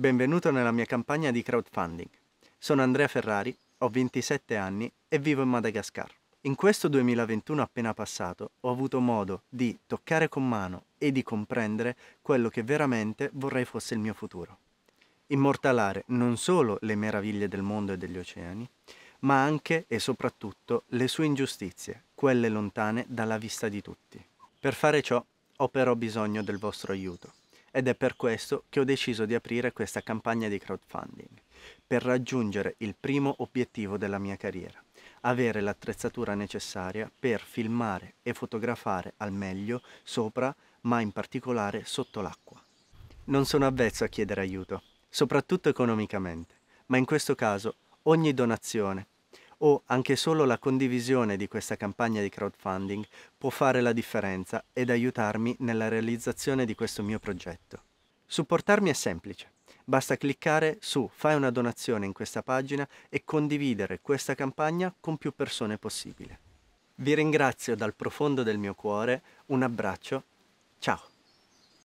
Benvenuto nella mia campagna di crowdfunding. Sono Andrea Ferrari, ho 27 anni e vivo in Madagascar. In questo 2021 appena passato ho avuto modo di toccare con mano e di comprendere quello che veramente vorrei fosse il mio futuro. Immortalare non solo le meraviglie del mondo e degli oceani, ma anche e soprattutto le sue ingiustizie, quelle lontane dalla vista di tutti. Per fare ciò ho però bisogno del vostro aiuto ed è per questo che ho deciso di aprire questa campagna di crowdfunding, per raggiungere il primo obiettivo della mia carriera, avere l'attrezzatura necessaria per filmare e fotografare al meglio sopra, ma in particolare sotto l'acqua. Non sono avvezzo a chiedere aiuto, soprattutto economicamente, ma in questo caso ogni donazione o anche solo la condivisione di questa campagna di crowdfunding può fare la differenza ed aiutarmi nella realizzazione di questo mio progetto. Supportarmi è semplice. Basta cliccare su Fai una donazione in questa pagina e condividere questa campagna con più persone possibile. Vi ringrazio dal profondo del mio cuore, un abbraccio, ciao!